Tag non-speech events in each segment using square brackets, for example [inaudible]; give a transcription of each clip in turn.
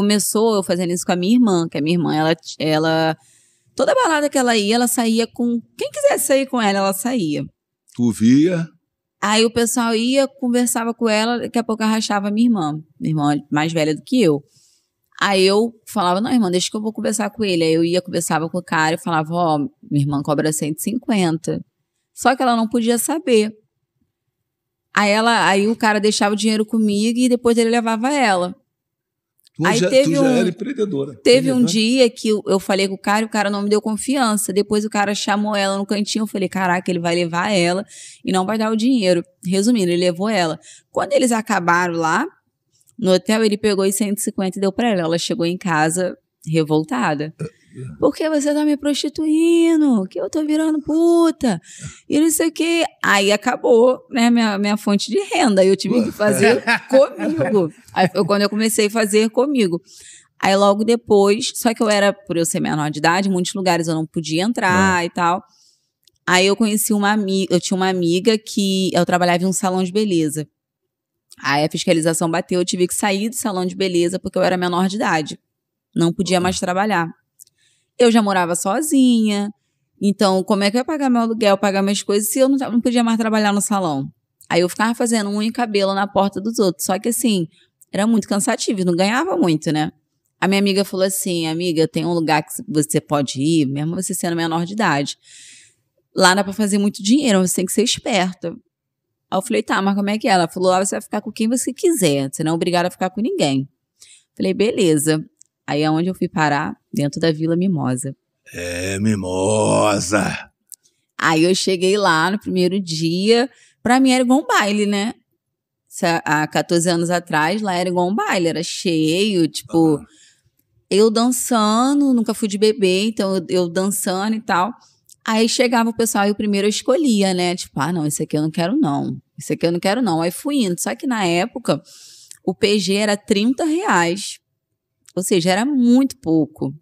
começou eu fazendo isso com a minha irmã, que a minha irmã, ela, ela toda balada que ela ia, ela saía com quem quisesse sair com ela, ela saía. Tu via? Aí o pessoal ia, conversava com ela, daqui a pouco arrastava minha irmã, minha irmã mais velha do que eu. Aí eu falava, não, irmã, deixa que eu vou conversar com ele. Aí eu ia, conversava com o cara e falava, ó, oh, minha irmã cobra 150. Só que ela não podia saber. Aí ela, aí o cara deixava o dinheiro comigo e depois ele levava ela. Tu, Aí já, teve tu um, já era empreendedora. Teve um dia que eu falei com o cara e o cara não me deu confiança. Depois o cara chamou ela no cantinho. Eu falei, caraca, ele vai levar ela e não vai dar o dinheiro. Resumindo, ele levou ela. Quando eles acabaram lá, no hotel, ele pegou os 150 e deu para ela. Ela chegou em casa revoltada. É, porque você tá me prostituindo, que eu tô virando puta, e não sei o quê. Aí acabou, né, minha, minha fonte de renda. Eu tive que fazer [laughs] comigo. Aí foi quando eu comecei a fazer comigo. Aí logo depois, só que eu era, por eu ser menor de idade, em muitos lugares eu não podia entrar é. e tal. Aí eu conheci uma amiga, eu tinha uma amiga que eu trabalhava em um salão de beleza. Aí a fiscalização bateu, eu tive que sair do salão de beleza porque eu era menor de idade. Não podia uhum. mais trabalhar. Eu já morava sozinha. Então, como é que eu ia pagar meu aluguel, pagar minhas coisas, se eu não, não podia mais trabalhar no salão? Aí eu ficava fazendo unha e cabelo na porta dos outros. Só que assim, era muito cansativo, não ganhava muito, né? A minha amiga falou assim: amiga, tem um lugar que você pode ir, mesmo você sendo menor de idade. Lá dá pra fazer muito dinheiro, você tem que ser esperta. Aí eu falei, tá, mas como é que é? Ela falou, ah, você vai ficar com quem você quiser, você não é obrigada a ficar com ninguém. Falei, beleza. Aí é onde eu fui parar, dentro da Vila Mimosa. É, Mimosa! Aí eu cheguei lá no primeiro dia, pra mim era igual um baile, né? Há 14 anos atrás, lá era igual um baile, era cheio, tipo... Eu dançando, nunca fui de bebê, então eu, eu dançando e tal... Aí chegava o pessoal e o primeiro eu escolhia, né? Tipo, ah, não, esse aqui eu não quero, não. Esse aqui eu não quero, não. Aí fui indo. Só que na época, o PG era 30 reais. Ou seja, era muito pouco.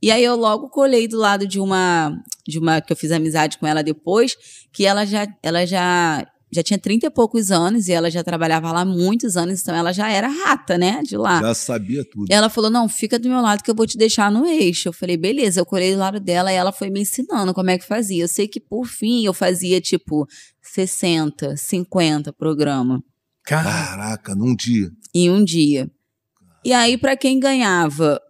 E aí eu logo colei do lado de uma de uma que eu fiz amizade com ela depois, que ela já ela já já tinha 30 e poucos anos e ela já trabalhava lá muitos anos, então ela já era rata, né, de lá. Já sabia tudo. E ela falou: "Não, fica do meu lado que eu vou te deixar no eixo". Eu falei: "Beleza". Eu colei do lado dela e ela foi me ensinando como é que fazia. Eu sei que por fim eu fazia tipo 60, 50 programa. Caraca, num dia. Em um dia. E aí, para quem ganhava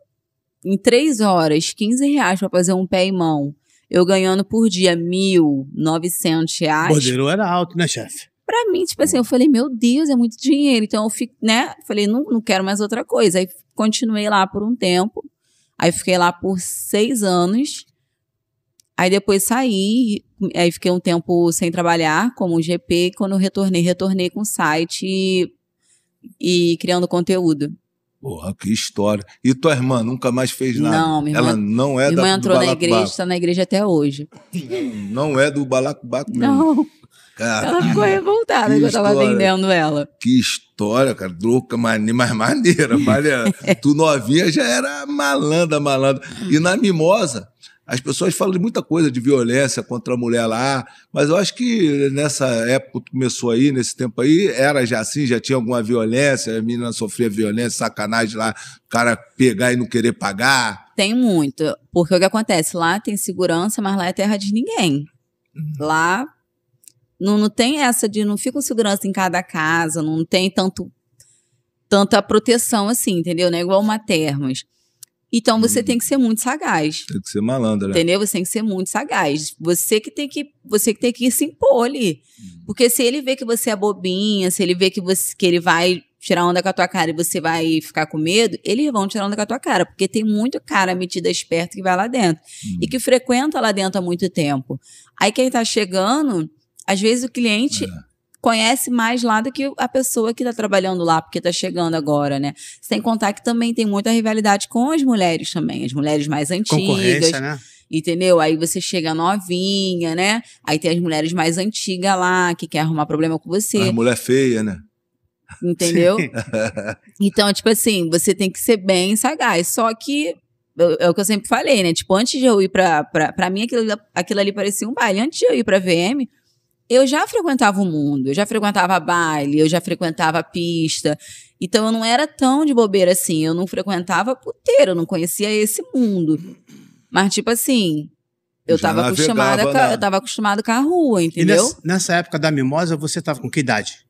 em três horas 15 reais para fazer um pé e mão, eu ganhando por dia mil, novecentos reais. O era alto, né, chefe? Pra mim, tipo assim, eu falei, meu Deus, é muito dinheiro. Então eu fico, né? Falei, não, não quero mais outra coisa. Aí continuei lá por um tempo. Aí fiquei lá por seis anos. Aí depois saí, aí fiquei um tempo sem trabalhar, como GP. Quando retornei, retornei com site e, e criando conteúdo. Porra, que história. E tua irmã nunca mais fez nada? Não, minha irmã, Ela não é minha da irmã entrou na igreja, está na igreja até hoje. Não é do balacobaco mesmo. Não. Cara, ela ficou revoltada que, eu estava vendendo ela. Que história, cara. Louca, mane... mas maneira. maneira. É, [laughs] tu novinha já era malandra, malandra. E na mimosa, as pessoas falam de muita coisa, de violência contra a mulher lá, mas eu acho que nessa época que começou aí, nesse tempo aí, era já assim, já tinha alguma violência, a menina sofria violência, sacanagem lá, o cara pegar e não querer pagar. Tem muito, porque o que acontece? Lá tem segurança, mas lá é terra de ninguém. Uhum. Lá não, não tem essa de não fica segurança em cada casa, não tem tanto tanta proteção assim, entendeu? Não é igual uma termas. Então você hum. tem que ser muito sagaz. Tem que ser malandro, né? Entendeu? Você tem que ser muito sagaz. Você que tem que, você que tem que se impor ali. Hum. Porque se ele vê que você é bobinha, se ele vê que você que ele vai tirar onda com a tua cara e você vai ficar com medo, eles vão tirar onda com a tua cara, porque tem muito cara metida esperto que vai lá dentro hum. e uhum. que frequenta lá dentro há muito tempo. Aí quem tá chegando, às vezes o cliente é conhece mais lá do que a pessoa que está trabalhando lá, porque está chegando agora, né? Sem contar que também tem muita rivalidade com as mulheres também, as mulheres mais antigas. Concorrência, né? entendeu? Aí você chega novinha, né? Aí tem as mulheres mais antigas lá que quer arrumar problema com você. A mulher feia, né? Entendeu? [laughs] então, tipo assim, você tem que ser bem sagaz. Só que é, é o que eu sempre falei, né? Tipo, antes de eu ir pra. Pra, pra mim, aquilo, aquilo ali parecia um baile. Antes de eu ir pra VM, eu já frequentava o mundo, eu já frequentava baile, eu já frequentava pista. Então eu não era tão de bobeira assim, eu não frequentava puteiro, eu não conhecia esse mundo. Mas tipo assim, eu tava acostumada, com, né? eu tava acostumado com a rua, entendeu? Nessa, nessa, época da mimosa, você tava com que idade?